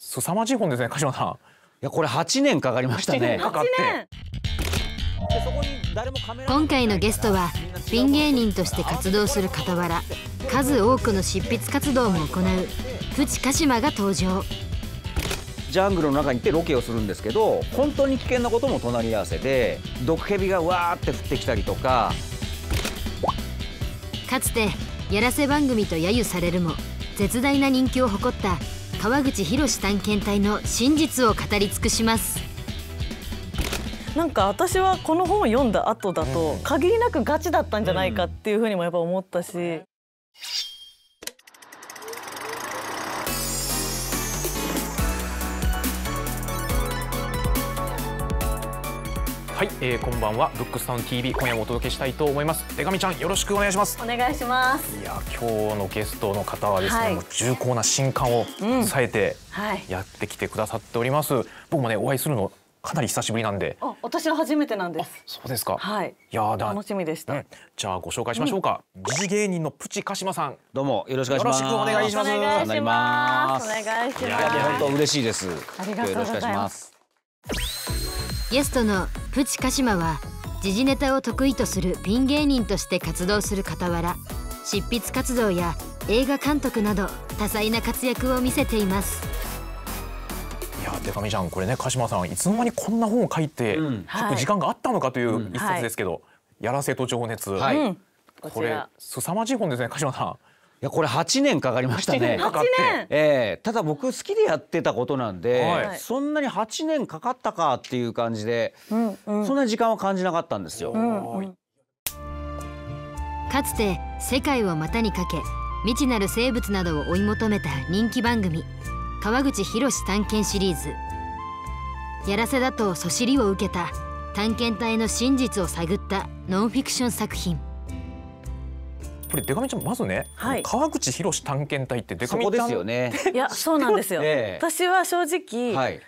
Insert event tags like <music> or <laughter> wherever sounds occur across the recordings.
凄まじい本ですね鹿島さんいやこれ八年かかりましたねかかって今回のゲストはピン芸人として活動する傍ら数多くの執筆活動も行うプチ鹿島が登場ジャングルの中に行ってロケをするんですけど本当に危険なことも隣り合わせで毒蛇がわーって降ってきたりとかかつてやらせ番組と揶揄されるも絶大な人気を誇った川口博探検隊の真実を語り尽くしますなんか私はこの本を読んだ後だと限りなくガチだったんじゃないかっていうふうにもやっぱ思ったし。はい、えー、こんばんはブックスタウン TV 今夜もお届けしたいと思います手紙ちゃんよろしくお願いしますお願いしますいや今日のゲストの方はですね、はい、もう重厚な新刊をさえてやってきてくださっております、うんはい、僕もねお会いするのかなり久しぶりなんであ私は初めてなんですそうですかはいいや楽しみでした、うん、じゃあご紹介しましょうか、うん、芸人のプチ鹿島さんどうもよろしくお願いしますよろしくお願いしますお願いしますいや本当嬉しいですありがとうございしますゲストのプチ鹿島は時事ネタを得意とするピン芸人として活動する傍ら執筆活動や映画監督など多彩な活躍を見せていますいやでかみちゃんこれね鹿島さんいつの間にこんな本を書いて、書く時間があったのかという一冊ですけど「うんはい、やらせと情熱」はい、これ凄まじい本ですね鹿島さん。いやこれ8年かかりましたね。8年えー、ただ僕好きでやってたことなんで、はい、そんなに8年かかったかっていう感じで、うんうん、そんな時間は感じなかったんですよ。うんうん、かつて世界を股にかけ未知なる生物などを追い求めた人気番組「川口博探検シリーズ」やらせだとそしりを受けた探検隊の真実を探ったノンフィクション作品。これデカミちゃんまずね、はい、川口博探検隊ってデカミちゃんですよね。<laughs> いやそうなんですよ。え私は正直、はい、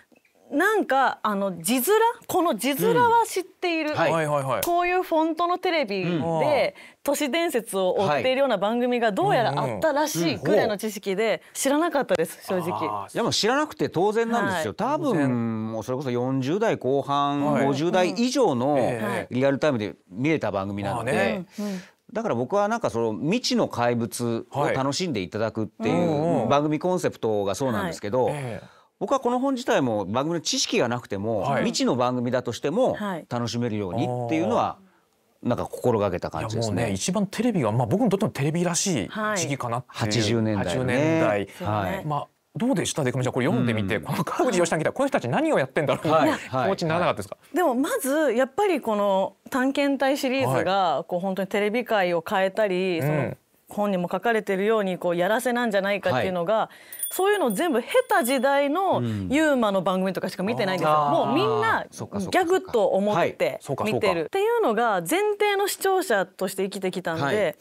なんかあの字面この字面は知っている、うんはい、こういうフォントのテレビで、うん、都市伝説を追っているような番組がどうやらあったらしいぐらいの知識で知らなかったです正直。やも知らなくて当然なんですよ、はい、多分もうそれこそ40代後半、はい、50代以上のリアルタイムで見れた番組なので、うんだから僕はなんかその未知の怪物を楽しんでいただくっていう番組コンセプトがそうなんですけど、僕はこの本自体も番組の知識がなくても、未知の番組だとしても楽しめるようにっていうのはなんか心がけた感じですね。ね一番テレビがまあ僕にとってもテレビらしい時期かなっていう、はい、80年代、ね、80年代、はい、まあどうでしたでちゃんこれ読んでみて、うん、この川口義さん来たこの人たち何をやってんだろう、はい、気持ちにならなかったですか、はい、でもまずやっぱりこの「探検隊」シリーズがこう本当にテレビ界を変えたり、その本にも書かれてるようにこうやらせなんじゃないかっていうのが、そういうのを全部経た時代のユーマの番組とかしか見てないんですよ、もうみんなギャグと思って見てる、っていうのが前提の視聴者として生きてきたんで。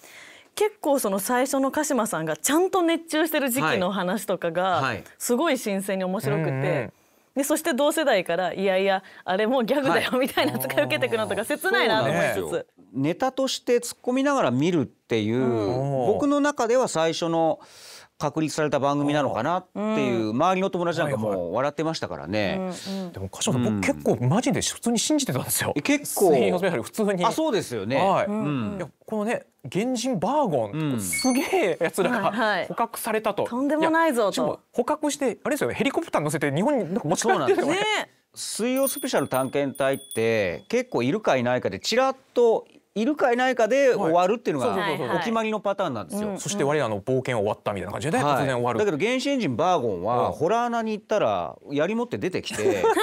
結構その最初の鹿島さんがちゃんと熱中してる時期の話とかがすごい新鮮に面白くて。はいでそして同世代からいやいやあれもうギャグだよみたいな扱い受けてくのとか切ないなと思いつつ、ネタとして突っ込みながら見るっていう、僕の中では最初の確立された番組なのかなっていう周りの友達なんかも笑ってましたからね。でも柏さん、僕結構マジで普通に信じてたんですよ。結構普通に。あそうですよね。はい。このね原人バーゴン、すげえやつらが捕獲されたと。とんでもないぞと。捕獲してあれですよヘリコプター乗せて日本に持ち帰ってるよね。水曜スペシャル探検隊って結構いるかいないかでちらっといるかいないかで終わるっていうのがお決まりのパターンなんですよ。そして我らの冒険終わったみたいな感じで突然終わる。だけど原始エンジンバーゴンはホラー穴に行ったら槍持って出てきて。<laughs>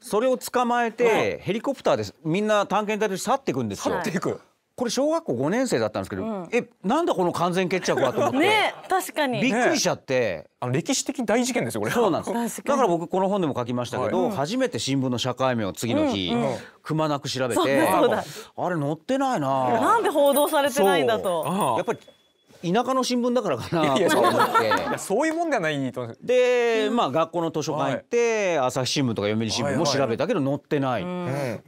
それを捕まえてヘリコプターでみんな探検隊として去っていくんですよ。去っていく。これ小学校5年生だったんですけど、うん、えなんだこの完全決着はと思ってね確かにびっくりしちゃって、ね、あの歴史的大事件ですよこれそうなんですだから僕この本でも書きましたけど、はい、初めて新聞の社会面を次の日、うんうん、くまなく調べてあれ載ってないななんで報道されてないんだとやっぱり田舎の新聞だからかなと思ってそういうもんではないとで、まあ学校の図書館行って、朝日新聞とか読売新聞も調べたけど載ってない、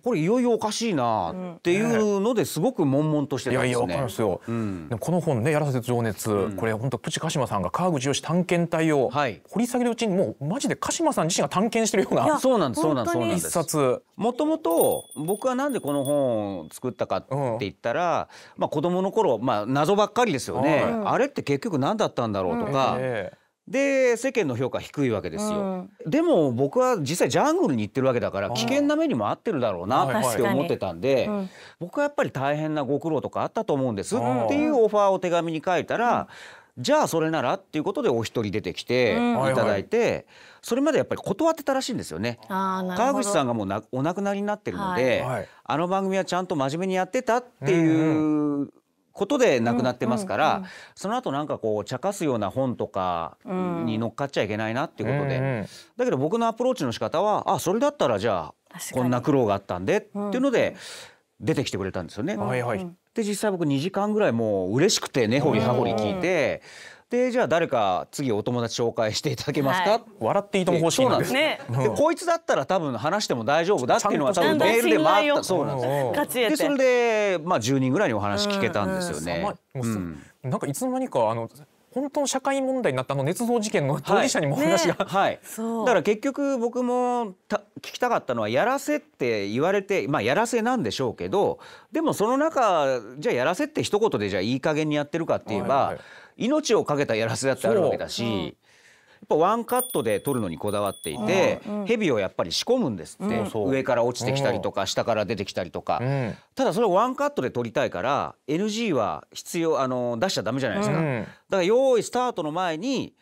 これいよいよおかしいなっていうのですごく悶々としてたんですね。いやいやかるんですよ、この本ね「やらせて情熱」これ本当プチ鹿島さんが川口義探検隊を掘り下げるうちにもうマジで鹿島さん自身が探検してるようなそうなんですそうなんです一冊もともと僕はなんでこの本を作ったかって言ったら、まあ子供の頃まあ謎ばっかりですよね。あれって結局何だったんだろうとか。で世間の評価低いわけですよ、うん、でも僕は実際ジャングルに行ってるわけだから危険な目にも合ってるだろうなって思ってたんで、うん、僕はやっぱり大変なご苦労とかあったと思うんですっていうオファーを手紙に書いたら、うん、じゃあそれならっていうことでお一人出てきていただいて、それまでやっぱり断ってたらしいんですよね川口さんがもうお亡くなりになってるので、はい、あの番組はちゃんと真面目にやってたっていうことでなくなってますから、その後なんかこう茶化すような本とかに乗っかっちゃいけないなっていうことで、だけど僕のアプローチの仕方はあそれだったらじゃあこんな苦労があったんでっていうので出てきてくれたんですよね。で実際僕2時間ぐらいもう嬉しくて根掘り葉掘り聞いて。でじゃあ誰か次お友達紹介していただけますか、はい、笑っていいとも方式なんですねでこいつだったら多分話しても大丈夫だっていうのは多分メールで回ったそうなんですでそれでまあ10人ぐらいにお話聞けたんですよね、うん、なんかいつの間にかあの本当の社会問題になったあの捏造事件の当事者にも話が、はいね、はい、だから結局僕もた聞きたかったのはやらせって言われてまあやらせなんでしょうけどでもその中じゃあやらせって一言でじゃあいい加減にやってるかって言えば、はいはい命を懸けたやらせだってあるわけだし、うん、やっぱワンカットで撮るのにこだわっていて、うん、蛇をやっぱり仕込むんですって、うん、上から落ちてきたりとか、下から出てきたりとか、ただそれをワンカットで撮りたいから NG は必要あの出しちゃダメじゃないですか。だから用意スタートの前に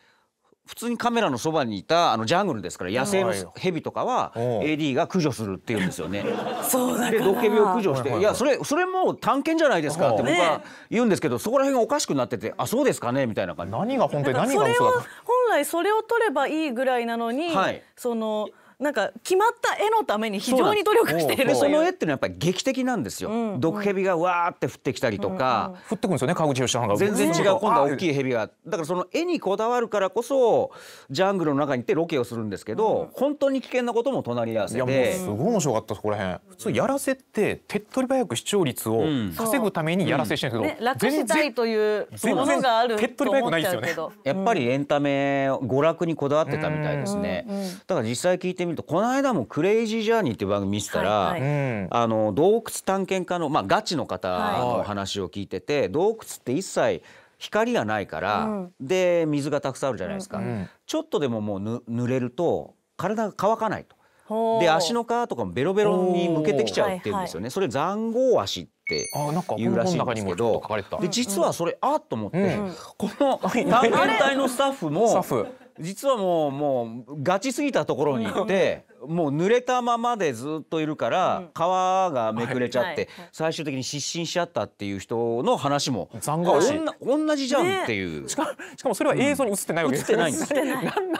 普通にカメラのそばにいたあのジャングルですから野生の蛇とかは AD が駆除するっていうんですよね。<laughs> そうだでドッケビを駆除して「いやそれそれもう探検じゃないですか」って僕は言うんですけどそこら辺がおかしくなってて「あそうですかね」みたいな感じ。何が本当に何が嘘だ本来それを取ればいいぐらいなのに、はい、そのなんか決まった絵のために非常に努力しているその絵っていうのはやっぱり劇的なんですよ、うんうん、毒蛇がわーって降ってきたりとか、うんうん、降ってくるんですよね川口義さんが全然違う、今度は大きい蛇がだからその絵にこだわるからこそジャングルの中に行ってロケをするんですけど、うん、本当に危険なことも隣り合わせでいやもうすごい面白かったそこら辺、ん、普通やらせって手っ取り早く視聴率を稼ぐためにやらせしてるんですけど、ね、楽したいというものがある手っ取り早くないですよねやっぱりエンタメ娯楽にこだわってたみたいですね、だから実際聞いてみるとこの間も「クレイジージャーニー」っていう番組見てたら、はいはい、あの洞窟探検家の、まあ、ガチの方の話を聞いてて、はい、洞窟って一切光がないから、うん、で水がたくさんあるじゃないですか、うん、ちょっとでももうぬ濡れると体が乾かないと。で足の皮とかもベロベロに向けてきちゃうっていうんですよね。それ残豪足っていうらしいんですけど、で実はそれあっと思って、この探検隊のスタッフも実はもうもうガチすぎたところに行ってもう濡れたままでずっといるから、皮がめくれちゃって、最終的に失神しちゃったっていう人の話も残酷同じじゃんっていう、しかもそれは映像に映ってないわけです、よね。映ってな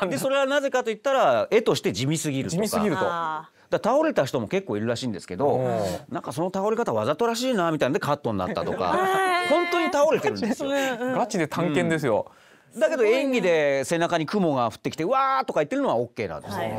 いんですそれはなぜかと言ったら絵として地味すぎるとか地味すぎるとだ倒れた人も結構いるらしいんですけど、なんかその倒れ方わざとらしいなみたいなんでカットになったとか、本当に倒れてるんですよ、ガチで探検ですよ、うんだけど演技で背中に雲が降ってきてわーとか言ってるのはオッケーなんです、はいはい、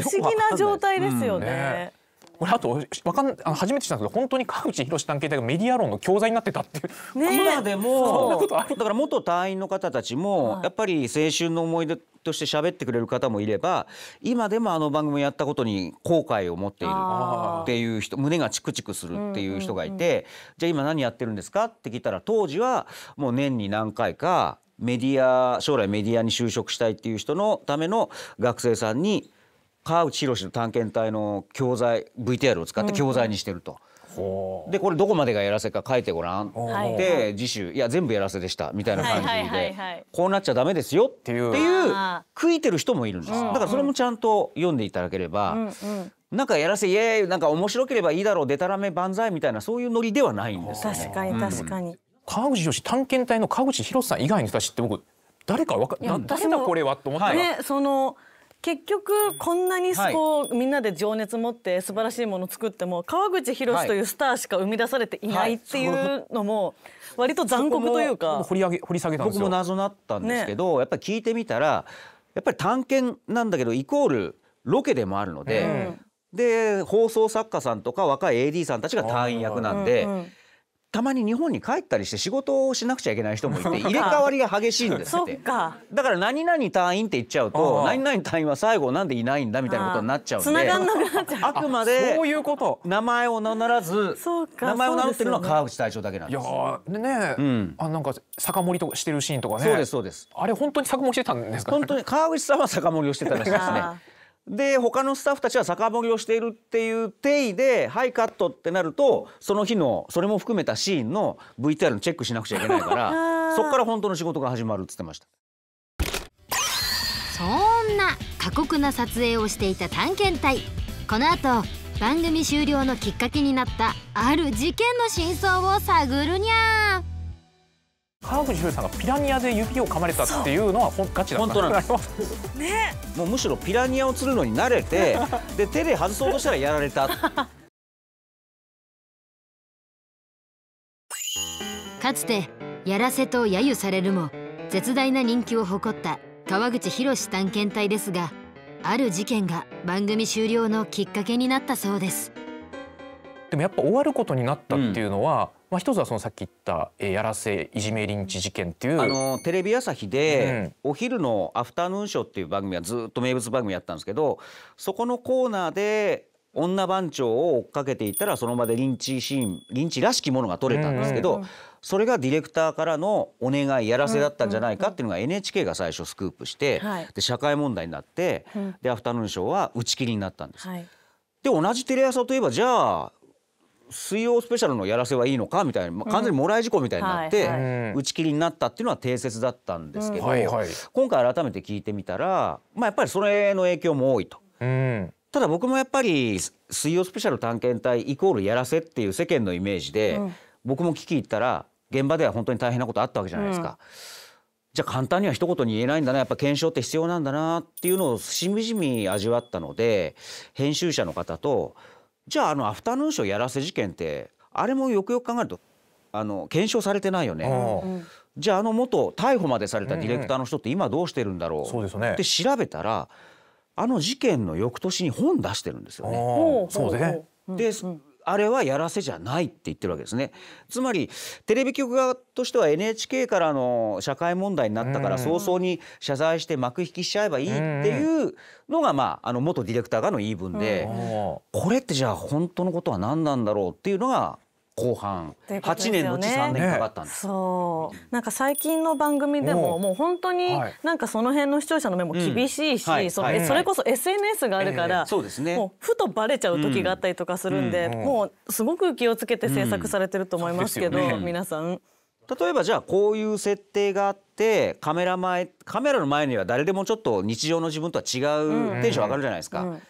不思議な状態ですよね。うんね俺あとわかん初めて知ったんですけど本当に川口博探偵隊がメディア論の教材になってたっていう、ね、今でもだから元隊員の方たちも、やっぱり青春の思い出として喋ってくれる方もいれば今でもあの番組やったことに後悔を持っているっていう人胸がチクチクするっていう人がいて、うんうんうん、じゃあ今何やってるんですかって聞いたら当時はもう年に何回かメディア将来メディアに就職したいっていう人のための学生さんに川内宏の探検隊の教材 VTR を使って教材にしてると。うん、でこれどこまでがやらせか書いてごらんって次週「いや全部やらせでした」みたいな感じでこうなっちゃダメですよっていう悔いてる人もいるんですだからそれもちゃんと読んでいただければ、うんうんなんかやらせイエーイなんか面白ければいいだろうでたらめ万歳みたいなそういうノリではないんです、ね、確かに確かに、うん、川口女子探検隊の川口博さん以外の人たちって僕誰かわか誰だこれはと思ったら、ね、その結局こんなにこう、はい、みんなで情熱持って素晴らしいものを作っても川口博というスターしか生み出されていないっていうのも割と残酷というか、掘り上げ掘り下げた僕も謎だったんですけど、ね、やっぱり聞いてみたらやっぱり探検なんだけどイコールロケでもあるので、うん、で放送作家さんとか若い AD さんたちが隊員役なんで。うんうんたまに日本に帰ったりして仕事をしなくちゃいけない人もいて <laughs> 入れ替わりが激しいんですって <laughs> だから何々隊員って言っちゃうと何々隊員は最後なんでいないんだみたいなことになっちゃうんであくまでそういうこと名前を名乗らず名前を名乗ってるのは川口隊長だけなんですいやね、うん、あなんか酒盛りとかしてるシーンとかねそうですそうですあれ本当に酒盛りしてたんですか本当に川口さんは酒盛りをしてたらしいですねで他のスタッフたちは酒盛りをしているっていう定位で「はいカット」ってなるとその日のそれも含めたシーンの VTR のチェックしなくちゃいけないから <laughs> そこから本当の仕事が始まるっつってました。そんな過酷な撮影をしていた探検隊この後番組終了のきっかけになったある事件の真相を探るにゃー川口浩さんがピラニアで指を噛まれたっていうのはほんガチだ本当なんですねもうむしろピラニアを釣るのに慣れて <laughs> で手で外そうとしたらやられたかつてやらせと揶揄されるも絶大な人気を誇った川口博探検隊ですがある事件が番組終了のきっかけになったそうですでもやっぱ終わることになったっていうのは、うんまあ、一つはそのさっき言った、えー、やらせいじめリンチ事件っていうあのテレビ朝日で、お昼のアフタヌーンショーっていう番組はずっと名物番組やったんですけどそこのコーナーで女番長を追っかけていたらその場でリンチシーンリンチらしきものが撮れたんですけど、それがディレクターからのお願いやらせだったんじゃないかっていうのが NHK が最初スクープして、で社会問題になって、でアフタヌーンショーは打ち切りになったんです。で同じテレ朝といえばじゃあ水曜スペシャルのやらせはいいのかみたいな、完全にもらい事故みたいになって、打ち切りになったっていうのは定説だったんですけど、今回改めて聞いてみたら、まあ、やっぱりそれの影響も多いと。ただ僕もやっぱり「水曜スペシャル探検隊」イコールやらせっていう世間のイメージで、僕も聞き入ったら現場では本当に大変なことあったわけじゃないですか。じゃあ簡単には一言に言えないんだなやっぱ検証って必要なんだなっていうのをしみじみ味わったので編集者の方とじゃああのアフタヌーンショーやらせ事件ってあれもよくよく考えるとあの検証されてないよね。じゃああの元逮捕までされたディレクターの人って今どうしてるんだろうって調べたらあの事件の翌年に本出してるんですよね。そうで、あれはやらせじゃないって言ってるわけですねつまりテレビ局側としては NHK からの社会問題になったから早々に謝罪して幕引きしちゃえばいいっていうのが、まあ、あの元ディレクターがの言い分でこれってじゃあ本当のことは何なんだろうっていうのが後半、ね、8年のうち3年かかったんです、ね、そうなんか最近の番組でももう本当になんかその辺の視聴者の目も厳しいし、そのそれこそ SNS があるから、そうですね、もうふとバレちゃう時があったりとかするんで、うんうん、もうすごく気をつけて制作されてると思いますけど、ね、皆さん。例えばじゃあこういう設定があってカメラ前カメラの前には誰でもちょっと日常の自分とは違うテンション上がるじゃないですか、うんうん、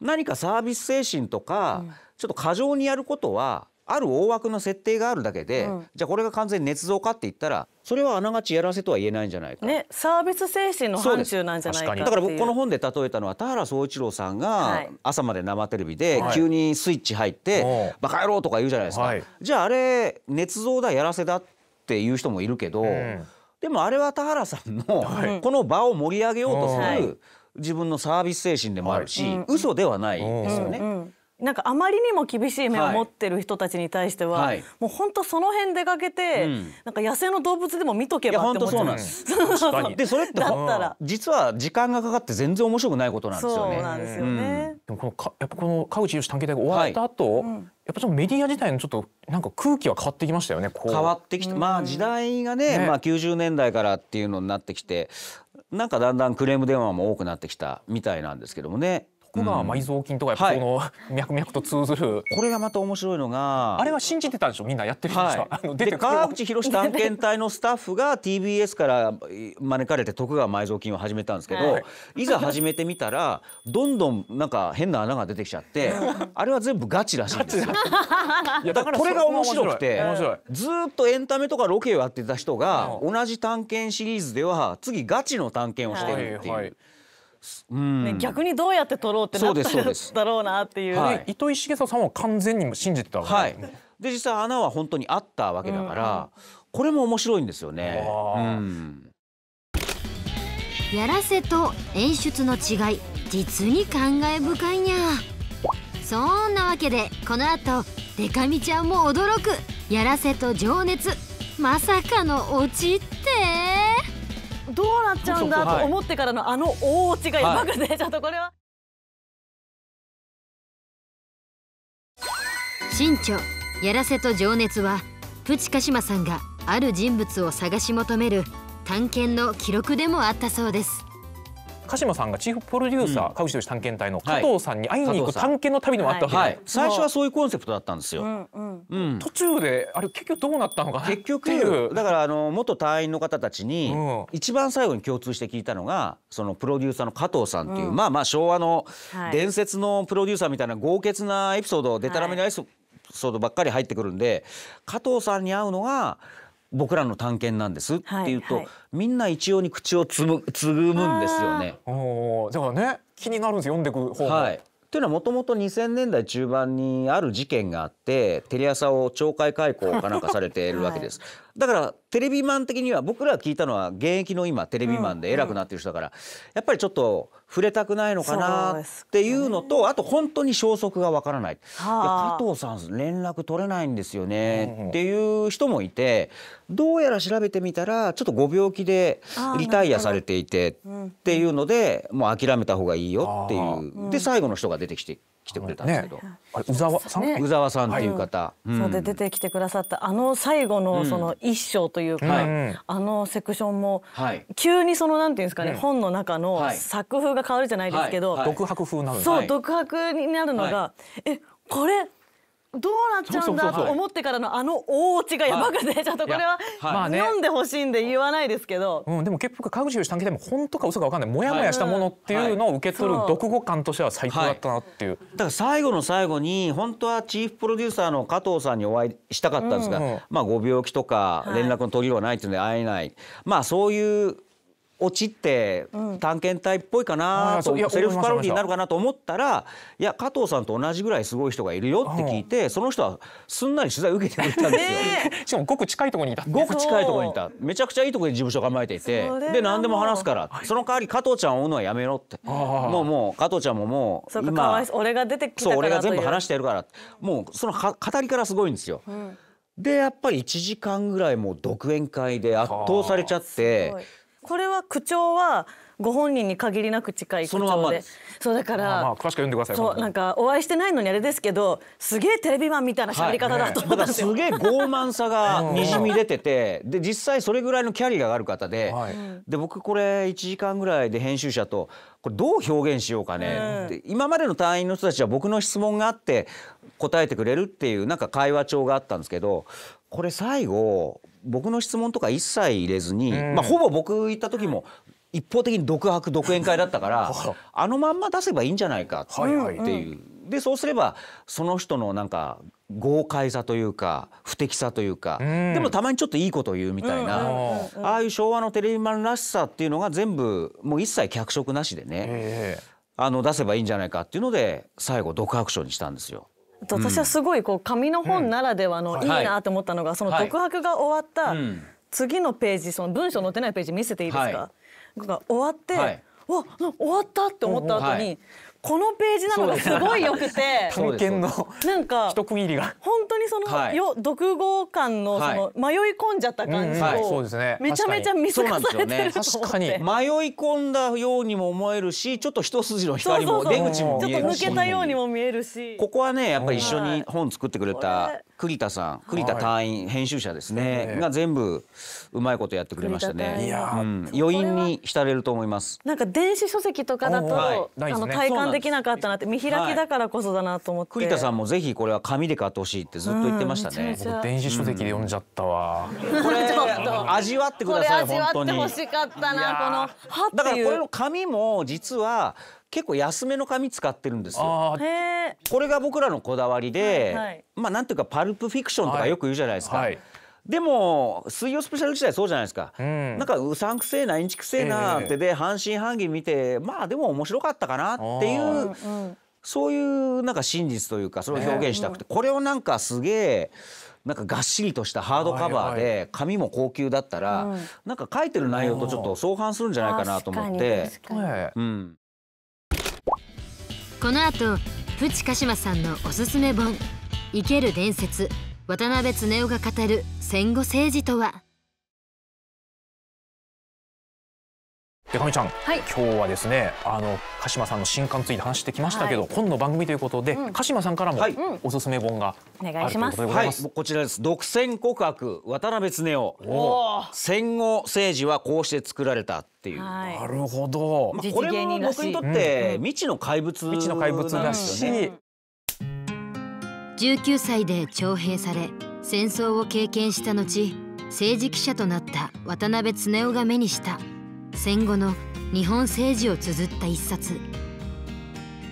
何かサービス精神とか、うん、ちょっと過剰にやることはある大枠の設定があるだけで、うん、じゃあこれが完全に捏造かって言ったらそれはあながちやらせとは言えないんじゃないか。ね、サービス精神の範疇なんじゃないかだから僕この本で例えたのは田原総一郎さんが朝まで生テレビで急にスイッチ入って「はい、バカ野郎」とか言うじゃないですか。はい、じゃああれ捏造だやらせだっていう人もいるけど、うん、でもあれは田原さんのこの場を盛り上げようとする自分のサービス精神でもあるし、はい、う嘘ではないですよね。なんかあまりにも厳しい目を持ってる人たちに対しては、はい、もう本当その辺出かけて、うん、なんか野生の動物でも見とけばって思っちゃうんです。でそれって実は時間がかかって全然面白くないことなんですよね。そうなんですよね。うん、でもこのやっぱこの川口義探検隊が終わった後、はいうん、やっぱそのメディア自体のちょっとなんか空気は変わってきましたよね。変わってきて、まあ時代がね、ねまあ90年代からっていうのになってきて、なんかだんだんクレーム電話も多くなってきたみたいなんですけどもね。徳川埋蔵金とかやっぱこの、<laughs> 脈々と通ずるこれがまた面白いのがあれは信じてたんでしょみんなやってるんですか、はい、あの出川口博探検隊のスタッフが TBS から招かれて徳川埋蔵金を始めたんですけど、はい、いざ始めてみたらどんどんなんか変な穴が出てきちゃって <laughs> あれは全部ガチらしいんですよ <laughs> いやだからこれが面白くてずっとエンタメとかロケをやってた人が、同じ探検シリーズでは次ガチの探検をしてるっていう。はいはいね、逆にどうやって取ろうってなっただろうなっていう、はい、糸井重里さんは完全に信じてたわけ、はい、で実際穴は本当にあったわけだから、うん、これも面白いんですよね、うん、やらせと演出の違い実に感慨深いにゃそんなわけでこの後デカミちゃんも驚くやらせと情熱まさかのオチってどうなっちゃうんだと思ってからのあの大落ちがやばくて、ちょっとこれは。新潮やらせと情熱はプチカシマさんがある人物を探し求める探検の記録でもあったそうです鹿島さんがチーフプロデューサー、うん、川口投資探検隊の加藤さんに会いに行く探検の旅でもあったわけ、はい、最初はそういうコンセプトだったんですよ、うんうん、途中であれ結局どうなったのかな結局っていうだからあの元隊員の方たちに、一番最後に共通して聞いたのがそのプロデューサーの加藤さんっていう、まあまあ昭和の伝説のプロデューサーみたいな豪傑なエピソードでたらめなエピソードばっかり入ってくるんで加藤さんに会うのが僕らの探検なんですって言うと、はいはい、みんな一様に口をつむつぐむんですよね。だからね気になるんです読んでく方はい、というのはもともと2000年代中盤にある事件があってテレ朝を懲戒解雇かなんかされているわけです。だからテレビマン的には僕ら聞いたのは現役の今テレビマンで偉くなってる人だから、うんうん、やっぱりちょっと触れたくないのかなっていうのとあと本当に消息がわからない,、いや加藤さん連絡取れないんですよねっていう人もいてどうやら調べてみたらちょっとご病気でリタイアされていてっていうのでもう諦めた方がいいよっていうで最後の人が出てきて来てくれたんですけど、ね、あれ宇沢さん、ね、宇沢さんっていう方、そうで出てきてくださったあの最後のその一章というか、うん、あのセクションも、はい、急にそのなんていうんですかね、うん、本の中の作風が変わるじゃないですけど、はいはい、独白風なるそう独白になるのが、はい、えこれどうなっちゃうんだと思ってからのあのお家がやばくて、ちょっとこれは、読んでほしいんで言わないですけど、うん、でも結局川口博士短期でも本当か嘘か分かんないモヤモヤしたものっていうのを受け取る読後感としては最高だったなっていう、はい、だから最後の最後に本当はチーフプロデューサーの加藤さんにお会いしたかったんですが、うんうん、まあご病気とか連絡の途切れはないっていうので会えない、はい、まあそういう落ちって探検隊っぽいかなと、うん、セルフパロディになるかなと思ったらいや加藤さんと同じぐらいすごい人がいるよって聞いてその人はすんなり取材受けてくれたんですよ。<laughs> しかもごく近いところにいたごく近いところにいためちゃくちゃいいところに事務所構えていてで何でも話すから、はい、その代わり加藤ちゃんを追うのはやめろってもうもう加藤ちゃんももう今俺が出てそう俺が全部話してやるからもうその語りからすごいんですよ。うんでやっぱり一時間ぐらいもう独演会で圧倒されちゃってこれは口調はご本人に限りなく近い口調でそのままそうだからまあ、詳しく読んでくださいそうなんかお会いしてないのにあれですけどすげえテレビマンみたいな喋り方だと思ったんですよ、はいね、すげえ傲慢さが <laughs> にじみ出ててで実際それぐらいのキャリアがある方で、はい、で僕これ1時間ぐらいで編集者とこれどう表現しようかね、うん、今までの隊員の人たちは僕の質問があって答えてくれるっていうなんか会話帳があったんですけどこれ最後僕の質問とか一切入れずに、まあ、ほぼ僕行った時も一方的に独白独演会だったから <laughs> あのまんま出せばいいんじゃないかっていう。はいはい、でそうすればその人のなんか豪快さというか不適さというか、うん、でもたまにちょっといいことを言うみたいな、うん、ああいう昭和のテレビマンらしさっていうのが全部もう一切脚色なしでね、えー、あの出せばいいんじゃないかっていうので最後独白書にしたんですよ。私はすごいこう紙の本ならではのいいなと思ったのがその独白が終わった次のページその文章載ってないページ見せていいですか、が終わって、はい、わ終わったって思った後にこのページなのがすごい良くて探検 <laughs> のなんか一区切りが本当にそのよ独語感のその迷い込んじゃった感じをめちゃめちゃ見せかされてると思って迷い込んだようにも思えるしちょっと一筋の光も出口も見えるしちょっと抜けたようにも見えるしここはねやっぱり一緒に本作ってくれた栗田さん栗田隊員、はい、編集者ですね、が全部うまいことやってくれましたね、うん、余韻に浸れると思いますなんか電子書籍とかだと、はい、あの体感できなかったなって見開きだからこそだなと思って、栗田さんもぜひこれは紙で買ってほしいってずっと言ってましたね、うん、電子書籍で読んじゃったわ、うん、これ味わってください本当に味わってほしかったなこのだからこれの紙も実は結構安めの紙使ってるんですよ。これが僕らのこだわりで、はいはい、まあなんていうかパルプフィクションとかよく言うじゃないですか。はい、でも水曜スペシャル時代そうじゃないですか、うん、なんかうさんくせえなインチくせえなってで、半信半疑見てまあでも面白かったかなっていうそういうなんか真実というかそれを表現したくて、これをなんかすげえなんかがっしりとしたハードカバーで紙も高級だったら、なんか書いてる内容とちょっと相反するんじゃないかなと思って。うんこの後プチ鹿島さんのおすすめ本「生ける伝説渡辺恒夫が語る戦後政治とは?」でかみちゃん、はい、今日はですねあの鹿島さんの新刊について話してきましたけど、はい、今の番組ということで、うん、鹿島さんからもおすすめ本があるいうことでます、はい、こちらです独占告白渡辺恒夫戦後政治はこうして作られたっていう、なるほど、まあ、これも僕にとって未知の怪物、ね、未知の怪物だし、うん19歳で徴兵され戦争を経験した後政治記者となった渡辺恒夫が目にした戦後の日本政治を綴った一冊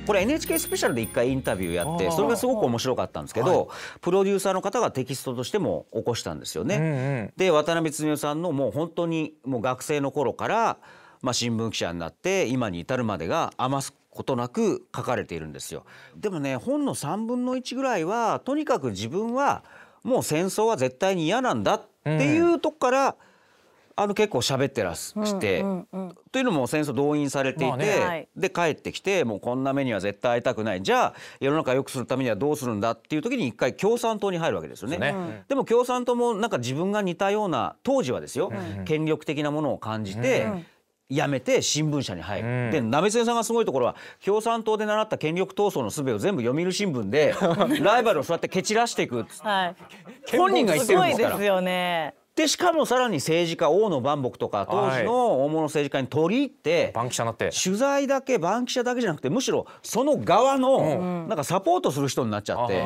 これ NHK スペシャルで一回インタビューやってそれがすごく面白かったんですけど、プロデューサーの方がテキストとしても起こしたんですよね。で渡辺恒さんのもう本当にもう学生の頃からまあ、新聞記者になって今に至るまでが余すことなく書かれているんですよ。でもね本の3分の1ぐらいはとにかく自分はもう戦争は絶対に嫌なんだっていうとこからあの結構喋ってらして、うんうんうん、というのも戦争動員されていて、ね、で帰ってきてもうこんな目には絶対会いたくないじゃあ世の中良くするためにはどうするんだっていう時に一回共産党に入るわけですよね、ねうん、でも共産党もなんか自分が似たような当時はですよ、うんうん、権力的なものを感じて、うんうん辞めて新聞社に入る、うん、で鍋瀬さんがすごいところは共産党で習った権力闘争のすべを全部読売新聞で <laughs> ライバルをそうやって蹴散らしていく、はい、本人が言ってるんですから。すごいですよねでしかもさらに政治家大野万博とか当時の大物政治家に取り入ってバンキシャなって取材だけバンキシャだけじゃなくてむしろその側のなんかサポートする人になっちゃって、だ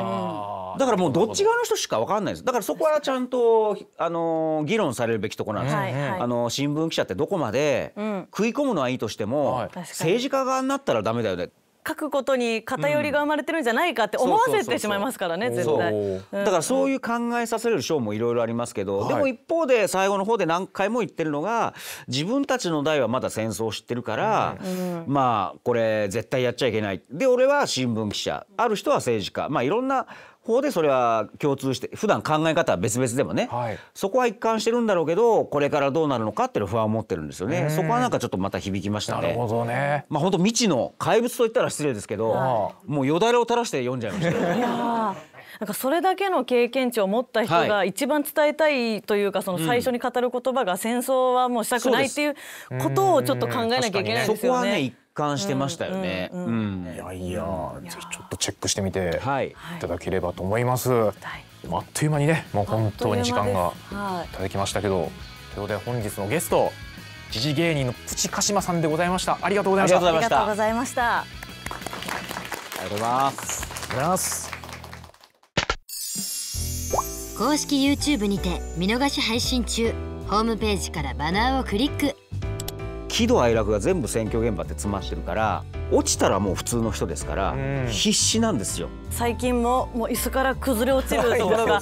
からもうどっち側の人しか分かんないですだからそこはちゃんとあの議論されるべきとこなんです、はあの新聞記者ってどこまで食い込むのはいいとしても、政治家側になったらダメだよね書くことに偏りが生まれてるんじゃないかって思わせてしまいますからね絶対だからそういう考えさせる賞もいろいろありますけど、はい、でも一方で最後の方で何回も言ってるのが自分たちの代はまだ戦争を知ってるから、うん、まあこれ絶対やっちゃいけないで俺は新聞記者ある人は政治家まあいろんな方でそれは共通して普段考え方は別々でもね、はい、そこは一貫してるんだろうけどこれからどうなるのかっていう不安を持ってるんですよねそこはなんかちょっとまた響きましたね。なるほどねまあ本当未知の怪物と言ったら失礼ですけど、もうよだれを垂らして読んじゃいました。なんかそれだけの経験値を持った人が一番伝えたいというか、その最初に語る言葉が戦争はもうしたくないっていうことをちょっと考えなきゃいけないですよね。貫してましたよね。うんうんうん、いやいや、ぜひちょっとチェックしてみていただければと思います。はい、あっという間にね、もう本当に時間がいただきましたけど、ということで本日のゲスト、時事芸人のプチ鹿島さんでございました。ありがとうございました。ありがとうございました。ありがとうございますありがとうございます。公式 YouTube にて見逃し配信中ホームページからバナーをクリック喜怒哀楽が全部選挙現場って詰まってるから落ちたらもう普通の人ですから、必死なんですよ最近ももう椅子から崩れ落ちるところが